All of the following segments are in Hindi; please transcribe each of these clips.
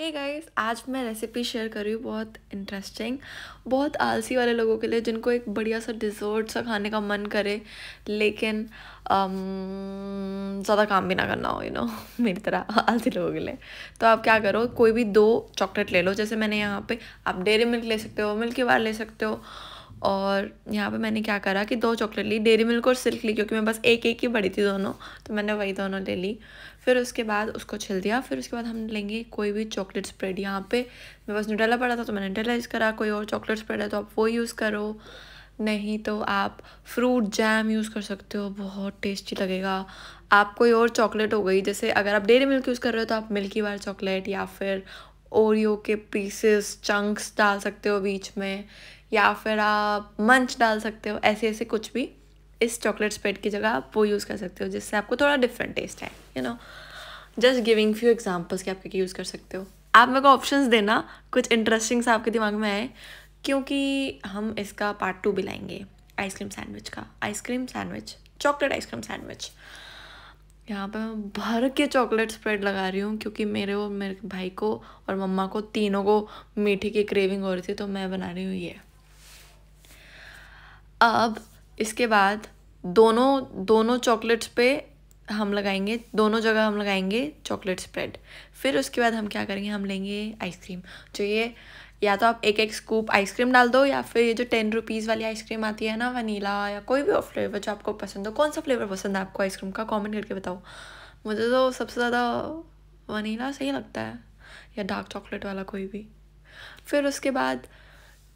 हे hey गाइस आज मैं रेसिपी शेयर कर रही हूँ बहुत इंटरेस्टिंग बहुत आलसी वाले लोगों के लिए जिनको एक बढ़िया सा डिज़र्ट सा खाने का मन करे लेकिन um, ज़्यादा काम भी ना करना हो यू नो मेरी तरह आलसी लोगों के लिए तो आप क्या करो कोई भी दो चॉकलेट ले लो जैसे मैंने यहाँ पे आप डेरी मिल्क ले सकते हो मिल्की बार ले सकते हो और यहाँ पे मैंने क्या करा कि दो चॉकलेट ली डेरी मिल्क और सिल्क ली क्योंकि मैं बस एक एक ही बड़ी थी दोनों तो मैंने वही दोनों ले ली फिर उसके बाद उसको छिल दिया फिर उसके बाद हम लेंगे कोई भी चॉकलेट स्प्रेड यहाँ पे मैं बस न्यूटेला पड़ा था तो मैंने न्यूटेला यूज़ करा कोई और चॉकलेट स्प्रेड है तो आप वो यूज़ करो नहीं तो आप फ्रूट जैम यूज़ कर सकते हो बहुत टेस्टी लगेगा आप कोई और चॉकलेट हो गई जैसे अगर आप डेरी मिल्क यूज़ कर रहे हो तो आप मिल्की बार चॉकलेट या फिर ओरियो के पीसेस चंक्स डाल सकते हो बीच में या फिर आप मंच डाल सकते हो ऐसे ऐसे कुछ भी इस चॉकलेट स्प्रेड की जगह आप वो यूज़ कर सकते हो जिससे आपको थोड़ा डिफरेंट टेस्ट है you know just giving few examples के आप क्या यूज़ कर सकते हो आप मेरे को ऑप्शंस देना कुछ इंटरेस्टिंग सा आपके दिमाग में आए क्योंकि हम इसका पार्ट टू भी लाएंगे आइसक्रीम सैंडविच का ice cream sandwich chocolate ice cream sandwich यहाँ पे मैं भर के चॉकलेट स्प्रेड लगा रही हूँ क्योंकि मेरे और मेरे भाई को और मम्मा को तीनों को मीठे की क्रेविंग हो रही थी तो मैं बना रही हूँ ये अब इसके बाद दोनों दोनों चॉकलेट्स पे हम लगाएंगे दोनों जगह हम लगाएंगे चॉकलेट स्प्रेड फिर उसके बाद हम क्या करेंगे हम लेंगे आइसक्रीम जो ये या तो आप एक एक स्कूप आइसक्रीम डाल दो या फिर ये जो टेन रुपीज़ वाली आइसक्रीम आती है ना वनीला या कोई भी फ्लेवर जो आपको पसंद हो कौन सा फ्लेवर पसंद है आपको आइसक्रीम का कॉमेंट करके बताओ मुझे तो सबसे ज़्यादा वनीला सही लगता है या डार्क चॉकलेट वाला कोई भी फिर उसके बाद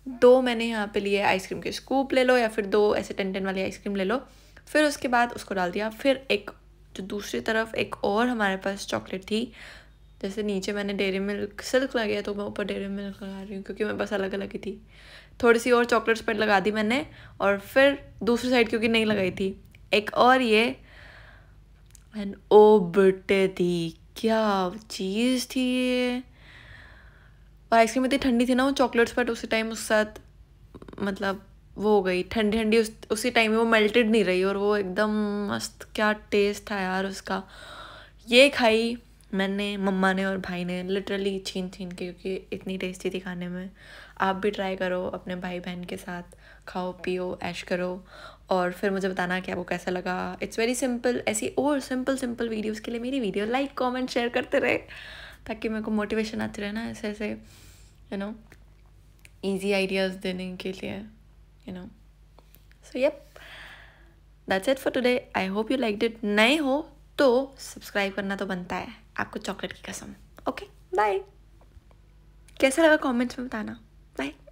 दो मैंने यहाँ पे लिए आइसक्रीम के स्कूप ले लो या फिर दो ऐसे टेन टेन वाली आइसक्रीम ले लो फिर उसके बाद उसको डाल दिया फिर एक जो दूसरी तरफ एक और हमारे पास चॉकलेट थी जैसे नीचे मैंने डेयरी मिल्क सिल्क लगाया तो मैं ऊपर डेरी मिल्क लगा रही हूँ क्योंकि मैं बस अलग अलग ही थी थोड़ी सी और चॉकलेट स्प्रेड लगा दी मैंने और फिर दूसरी साइड क्योंकि नहीं लगाई थी एक और ये एंड ओ बटे थी क्या चीज़ थी ये और आइसक्रीम इतनी ठंडी थी ना वो चॉकलेट्स बट उसी टाइम उस साथ मतलब वो हो गई ठंडी ठंडी उस उसी टाइम में वो मेल्टेड नहीं रही और वो एकदम मस्त क्या टेस्ट था यार उसका ये खाई मैंने मम्मा ने और भाई ने लिटरली छीन छीन के क्योंकि इतनी टेस्टी थी खाने में आप भी ट्राई करो अपने भाई बहन के साथ खाओ पियो ऐश करो और फिर मुझे बताना कि आपको कैसा लगा इट्स वेरी सिंपल ऐसी और सिंपल सिंपल वीडियोस के लिए मेरी वीडियो लाइक कमेंट शेयर करते रहे ताकि मेरे को मोटिवेशन आती रहे ना ऐसे ऐसे यू नो ईजी आइडियाज़ देने के लिए you know so yup that's it for today I hope you liked it नए हो तो सब्सक्राइब करना तो बनता है आपको चॉकलेट की कसम ओके बाय कैसा लगा कमेंट्स में बताना बाय